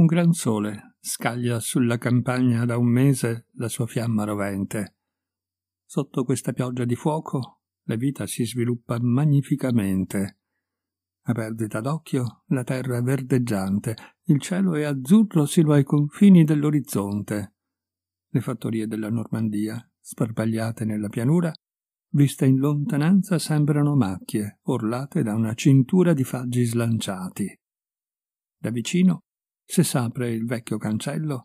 Un gran sole scaglia sulla campagna da un mese la sua fiamma rovente. Sotto questa pioggia di fuoco la vita si sviluppa magnificamente. A perdita d'occhio la terra è verdeggiante, il cielo è azzurro sino ai confini dell'orizzonte. Le fattorie della Normandia, sparpagliate nella pianura, viste in lontananza sembrano macchie, orlate da una cintura di faggi slanciati. Da vicino se s'apre il vecchio cancello,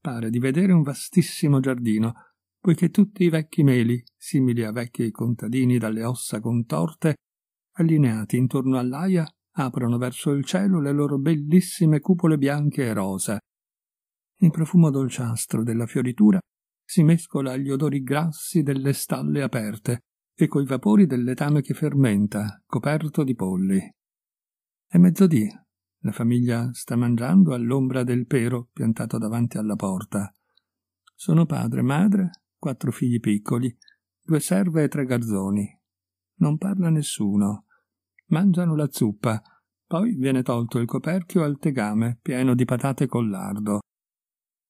pare di vedere un vastissimo giardino, poiché tutti i vecchi meli, simili a vecchi contadini dalle ossa contorte, allineati intorno all'aia, aprono verso il cielo le loro bellissime cupole bianche e rosa. Il profumo dolciastro della fioritura si mescola agli odori grassi delle stalle aperte e coi vapori del letame che fermenta, coperto di polli. È mezzodì la famiglia sta mangiando all'ombra del pero piantato davanti alla porta. Sono padre, madre, quattro figli piccoli, due serve e tre garzoni. Non parla nessuno. Mangiano la zuppa, poi viene tolto il coperchio al tegame pieno di patate col lardo.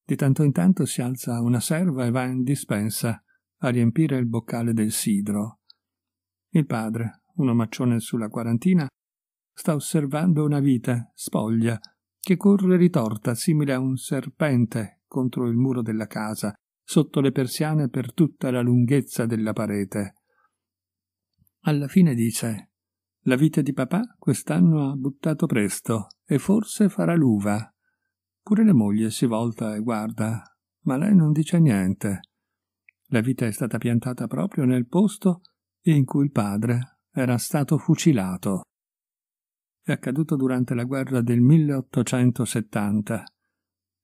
Di tanto in tanto si alza una serva e va in dispensa a riempire il boccale del sidro. Il padre, un omaccione sulla quarantina, sta osservando una vita, spoglia, che corre ritorta, simile a un serpente, contro il muro della casa, sotto le persiane per tutta la lunghezza della parete. Alla fine dice la vita di papà quest'anno ha buttato presto e forse farà l'uva. Pure la moglie si volta e guarda, ma lei non dice niente. La vita è stata piantata proprio nel posto in cui il padre era stato fucilato è accaduto durante la guerra del 1870.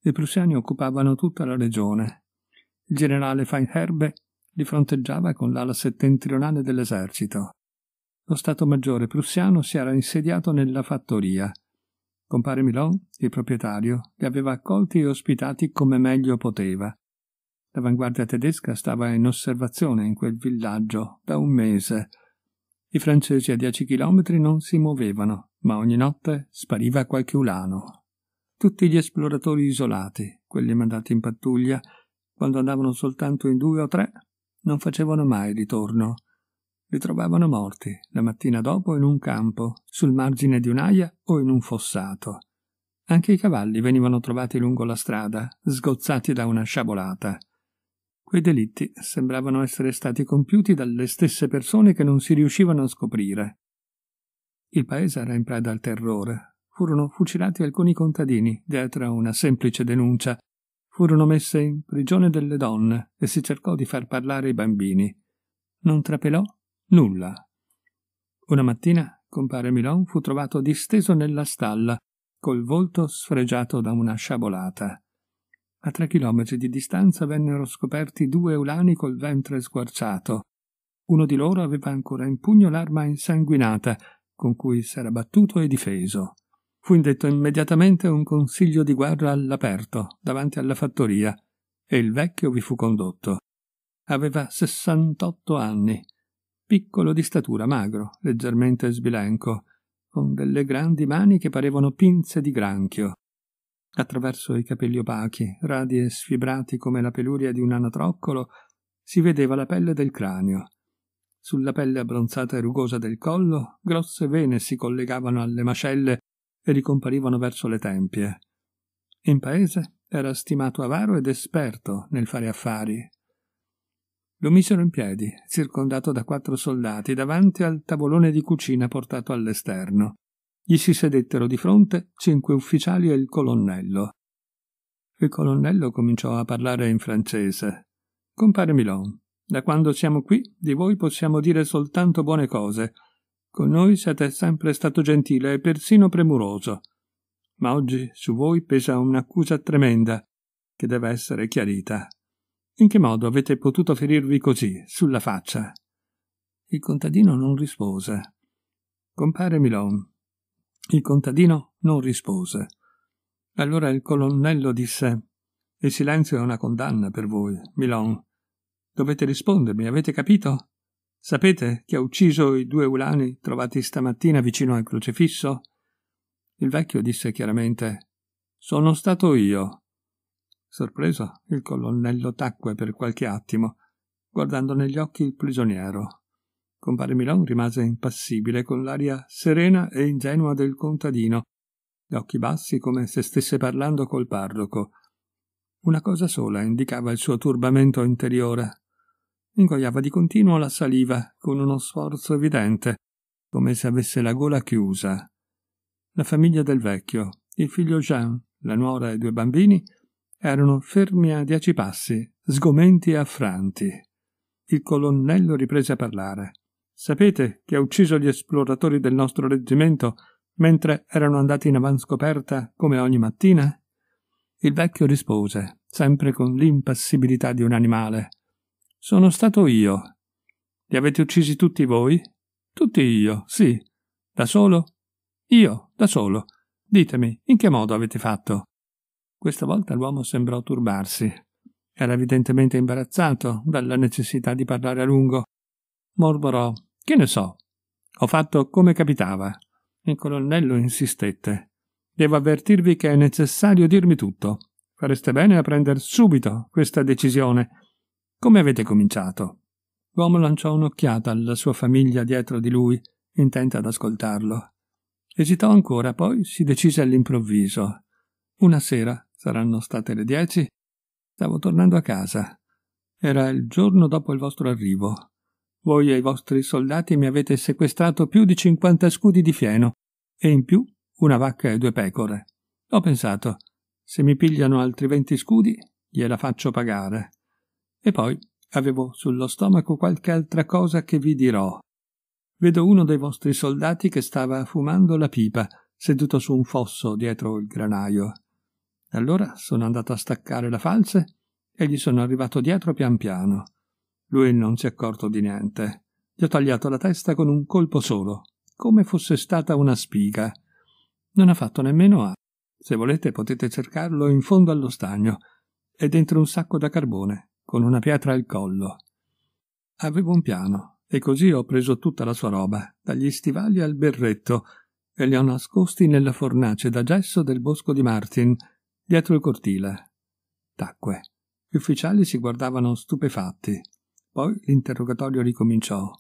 I prussiani occupavano tutta la regione. Il generale Feinherbe li fronteggiava con l'ala settentrionale dell'esercito. Lo Stato Maggiore prussiano si era insediato nella fattoria. Compare Milon, il proprietario, li aveva accolti e ospitati come meglio poteva. L'avanguardia tedesca stava in osservazione in quel villaggio da un mese. I francesi a dieci chilometri non si muovevano ma ogni notte spariva qualche ulano. Tutti gli esploratori isolati, quelli mandati in pattuglia, quando andavano soltanto in due o tre, non facevano mai ritorno. Li trovavano morti la mattina dopo in un campo, sul margine di un'aia o in un fossato. Anche i cavalli venivano trovati lungo la strada, sgozzati da una sciabolata. Quei delitti sembravano essere stati compiuti dalle stesse persone che non si riuscivano a scoprire, il paese era in preda al terrore. Furono fucilati alcuni contadini dietro a una semplice denuncia. Furono messe in prigione delle donne e si cercò di far parlare i bambini. Non trapelò nulla. Una mattina compare Milon fu trovato disteso nella stalla, col volto sfregiato da una sciabolata. A tre chilometri di distanza vennero scoperti due ulani col ventre squarciato. Uno di loro aveva ancora in pugno l'arma insanguinata con cui s'era battuto e difeso. Fu indetto immediatamente un consiglio di guerra all'aperto, davanti alla fattoria, e il vecchio vi fu condotto. Aveva sessantotto anni, piccolo di statura, magro, leggermente sbilenco, con delle grandi mani che parevano pinze di granchio. Attraverso i capelli opachi, radi e sfibrati come la peluria di un anatroccolo, si vedeva la pelle del cranio, sulla pelle abbronzata e rugosa del collo, grosse vene si collegavano alle mascelle e ricomparivano verso le tempie. In paese era stimato avaro ed esperto nel fare affari. Lo misero in piedi, circondato da quattro soldati, davanti al tavolone di cucina portato all'esterno. Gli si sedettero di fronte cinque ufficiali e il colonnello. Il colonnello cominciò a parlare in francese. Compare Milon, da quando siamo qui, di voi possiamo dire soltanto buone cose. Con noi siete sempre stato gentile e persino premuroso. Ma oggi su voi pesa un'accusa tremenda, che deve essere chiarita. In che modo avete potuto ferirvi così, sulla faccia? Il contadino non rispose. Compare Milon. Il contadino non rispose. Allora il colonnello disse: Il silenzio è una condanna per voi, Milon. Dovete rispondermi, avete capito? Sapete chi ha ucciso i due ulani trovati stamattina vicino al crocifisso? Il vecchio disse chiaramente Sono stato io. Sorpreso, il colonnello tacque per qualche attimo, guardando negli occhi il prigioniero. Compare Milon rimase impassibile, con l'aria serena e ingenua del contadino, gli occhi bassi come se stesse parlando col parroco. Una cosa sola indicava il suo turbamento interiore, ingoiava di continuo la saliva con uno sforzo evidente, come se avesse la gola chiusa. La famiglia del vecchio, il figlio Jean, la nuora e i due bambini erano fermi a dieci passi, sgomenti e affranti. Il colonnello riprese a parlare. Sapete che ha ucciso gli esploratori del nostro reggimento mentre erano andati in avanscoperta come ogni mattina? Il vecchio rispose, sempre con l'impassibilità di un animale. Sono stato io. Li avete uccisi tutti voi? Tutti io, sì. Da solo? Io, da solo. Ditemi, in che modo avete fatto? Questa volta l'uomo sembrò turbarsi. Era evidentemente imbarazzato dalla necessità di parlare a lungo. Mormorò: Che ne so? Ho fatto come capitava. Il colonnello insistette. Devo avvertirvi che è necessario dirmi tutto. Fareste bene a prendere subito questa decisione come avete cominciato? L'uomo lanciò un'occhiata alla sua famiglia dietro di lui, intenta ad ascoltarlo. Esitò ancora, poi si decise all'improvviso. Una sera, saranno state le dieci, stavo tornando a casa. Era il giorno dopo il vostro arrivo. Voi e i vostri soldati mi avete sequestrato più di cinquanta scudi di fieno e in più una vacca e due pecore. Ho pensato, se mi pigliano altri venti scudi, gliela faccio pagare. E poi avevo sullo stomaco qualche altra cosa che vi dirò. Vedo uno dei vostri soldati che stava fumando la pipa, seduto su un fosso dietro il granaio. Allora sono andato a staccare la falce e gli sono arrivato dietro pian piano. Lui non si è accorto di niente. Gli ho tagliato la testa con un colpo solo, come fosse stata una spiga. Non ha fatto nemmeno a. Se volete potete cercarlo in fondo allo stagno. e dentro un sacco da carbone con una pietra al collo. Avevo un piano, e così ho preso tutta la sua roba, dagli stivali al berretto, e li ho nascosti nella fornace da gesso del bosco di Martin, dietro il cortile. Tacque. Gli ufficiali si guardavano stupefatti. Poi l'interrogatorio ricominciò.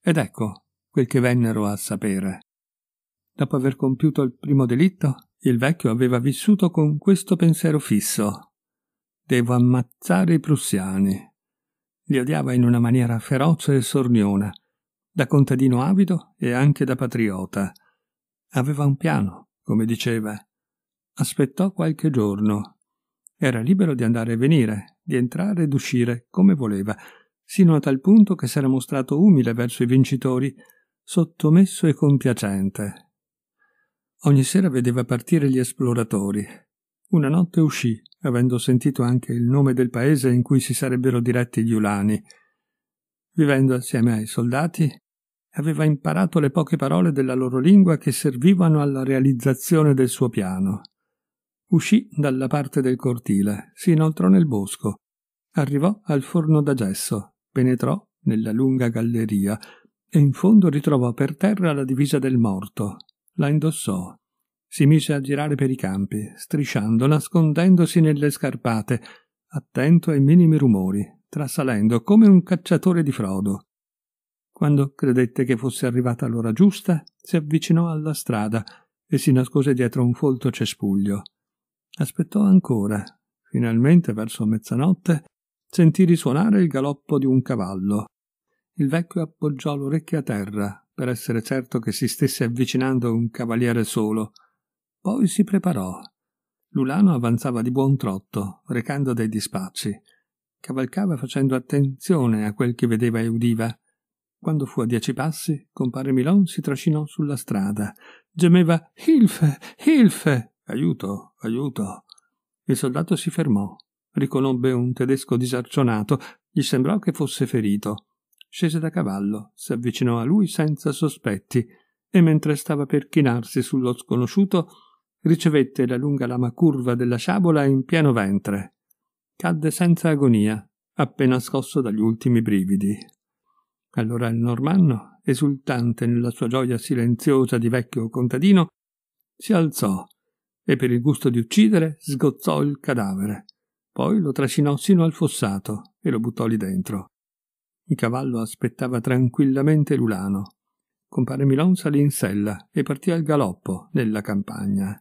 Ed ecco quel che vennero a sapere. Dopo aver compiuto il primo delitto, il vecchio aveva vissuto con questo pensiero fisso. Devo ammazzare i prussiani. Li odiava in una maniera feroce e sorniona, da contadino avido e anche da patriota. Aveva un piano, come diceva. Aspettò qualche giorno. Era libero di andare e venire, di entrare ed uscire come voleva, sino a tal punto che s'era mostrato umile verso i vincitori, sottomesso e compiacente. Ogni sera vedeva partire gli esploratori, una notte uscì, avendo sentito anche il nome del paese in cui si sarebbero diretti gli ulani. Vivendo assieme ai soldati, aveva imparato le poche parole della loro lingua che servivano alla realizzazione del suo piano. Uscì dalla parte del cortile, si inoltrò nel bosco, arrivò al forno da gesso, penetrò nella lunga galleria e in fondo ritrovò per terra la divisa del morto. La indossò, si mise a girare per i campi, strisciando, nascondendosi nelle scarpate, attento ai minimi rumori, trasalendo come un cacciatore di frodo. Quando credette che fosse arrivata l'ora giusta, si avvicinò alla strada e si nascose dietro un folto cespuglio. Aspettò ancora. Finalmente, verso mezzanotte, sentì risuonare il galoppo di un cavallo. Il vecchio appoggiò l'orecchio a terra per essere certo che si stesse avvicinando un cavaliere solo. Poi si preparò. Lulano avanzava di buon trotto, recando dei dispacci. Cavalcava facendo attenzione a quel che vedeva e udiva. Quando fu a dieci passi, compare Milon si trascinò sulla strada. Gemeva Hilfe, Hilfe, aiuto, aiuto. Il soldato si fermò. Riconobbe un tedesco disarcionato. Gli sembrò che fosse ferito. Scese da cavallo, si avvicinò a lui senza sospetti e mentre stava per chinarsi sullo sconosciuto, ricevette la lunga lama curva della sciabola in pieno ventre. Cadde senza agonia, appena scosso dagli ultimi brividi. Allora il normanno, esultante nella sua gioia silenziosa di vecchio contadino, si alzò e per il gusto di uccidere sgozzò il cadavere. Poi lo trascinò sino al fossato e lo buttò lì dentro. Il cavallo aspettava tranquillamente l'ulano. Compare Milon salì in sella e partì al galoppo nella campagna.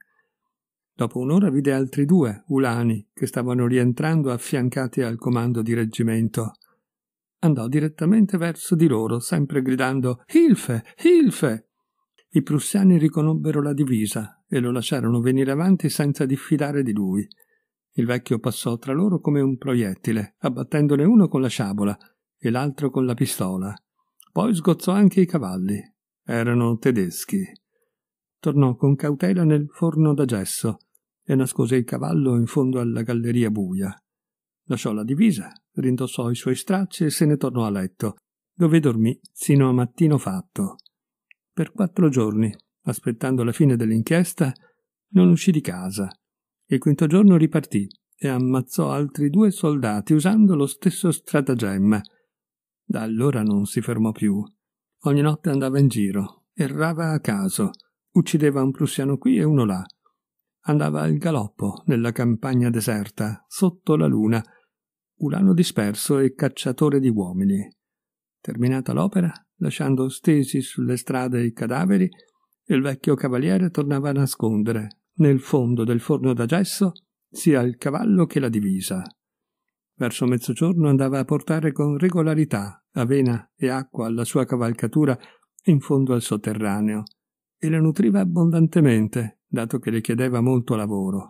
Dopo un'ora vide altri due ulani che stavano rientrando affiancati al comando di reggimento. Andò direttamente verso di loro, sempre gridando Hilfe! Hilfe! I prussiani riconobbero la divisa e lo lasciarono venire avanti senza diffidare di lui. Il vecchio passò tra loro come un proiettile, abbattendone uno con la sciabola e l'altro con la pistola. Poi sgozzò anche i cavalli. Erano tedeschi. Tornò con cautela nel forno da gesso e nascose il cavallo in fondo alla galleria buia. Lasciò la divisa, rindossò i suoi stracci e se ne tornò a letto, dove dormì sino a mattino fatto. Per quattro giorni, aspettando la fine dell'inchiesta, non uscì di casa. Il quinto giorno ripartì e ammazzò altri due soldati usando lo stesso stratagemma. Da allora non si fermò più. Ogni notte andava in giro, errava a caso, uccideva un prussiano qui e uno là, andava al galoppo nella campagna deserta, sotto la luna, ulano disperso e cacciatore di uomini. Terminata l'opera, lasciando stesi sulle strade i cadaveri, il vecchio cavaliere tornava a nascondere, nel fondo del forno da gesso, sia il cavallo che la divisa. Verso mezzogiorno andava a portare con regolarità avena e acqua alla sua cavalcatura in fondo al sotterraneo, e la nutriva abbondantemente, dato che le chiedeva molto lavoro.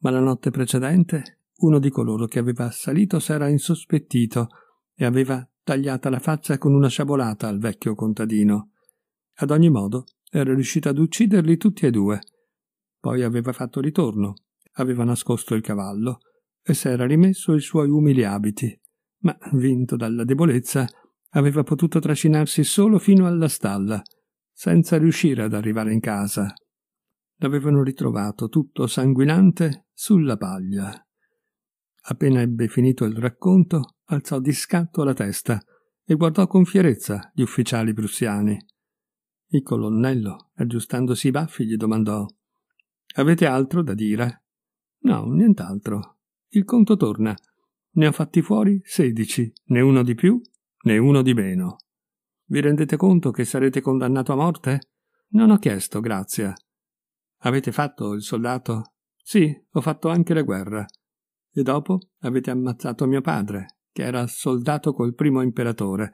Ma la notte precedente uno di coloro che aveva assalito s'era insospettito e aveva tagliata la faccia con una sciabolata al vecchio contadino. Ad ogni modo era riuscito ad ucciderli tutti e due. Poi aveva fatto ritorno, aveva nascosto il cavallo e s'era rimesso i suoi umili abiti, ma vinto dalla debolezza aveva potuto trascinarsi solo fino alla stalla senza riuscire ad arrivare in casa. L'avevano ritrovato tutto sanguinante sulla paglia. Appena ebbe finito il racconto, alzò di scatto la testa e guardò con fierezza gli ufficiali prussiani. Il colonnello, aggiustandosi i baffi, gli domandò Avete altro da dire? No, nient'altro. Il conto torna. Ne ho fatti fuori sedici, né uno di più, né uno di meno. Vi rendete conto che sarete condannato a morte? Non ho chiesto, grazia. Avete fatto il soldato? Sì, ho fatto anche la guerra. E dopo avete ammazzato mio padre, che era soldato col primo imperatore.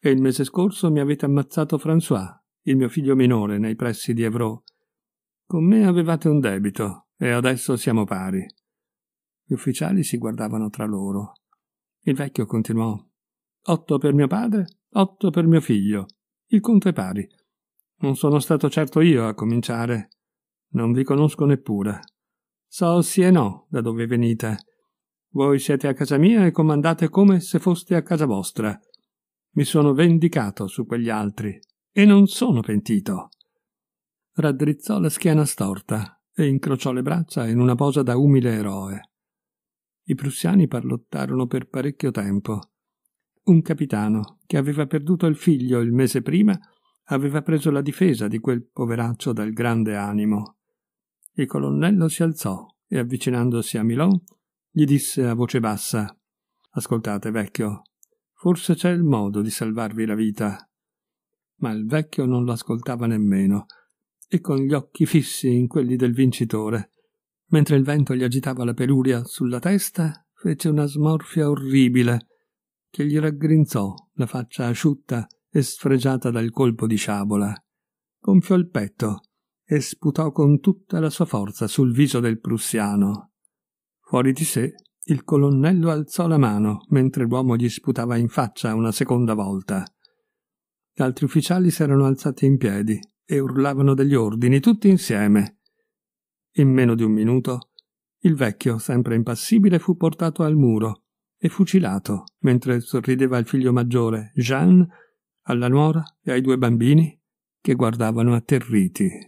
E il mese scorso mi avete ammazzato François, il mio figlio minore, nei pressi di Evreux. Con me avevate un debito, e adesso siamo pari. Gli ufficiali si guardavano tra loro. Il vecchio continuò Otto per mio padre, otto per mio figlio. Il conto è pari. Non sono stato certo io a cominciare. Non vi conosco neppure. So sì e no da dove venite. Voi siete a casa mia e comandate come se foste a casa vostra. Mi sono vendicato su quegli altri e non sono pentito. Raddrizzò la schiena storta e incrociò le braccia in una posa da umile eroe. I prussiani parlottarono per parecchio tempo. Un capitano che aveva perduto il figlio il mese prima aveva preso la difesa di quel poveraccio dal grande animo. Il colonnello si alzò e avvicinandosi a Milon gli disse a voce bassa Ascoltate, vecchio, forse c'è il modo di salvarvi la vita. Ma il vecchio non lo ascoltava nemmeno, e con gli occhi fissi in quelli del vincitore, mentre il vento gli agitava la peluria sulla testa, fece una smorfia orribile che gli raggrinzò la faccia asciutta e sfregiata dal colpo di sciabola. Gonfiò il petto e sputò con tutta la sua forza sul viso del prussiano. Fuori di sé, il colonnello alzò la mano mentre l'uomo gli sputava in faccia una seconda volta. Gli altri ufficiali si erano alzati in piedi e urlavano degli ordini tutti insieme. In meno di un minuto il vecchio, sempre impassibile, fu portato al muro e fucilato, mentre sorrideva al figlio maggiore, Jean, alla nuora e ai due bambini che guardavano atterriti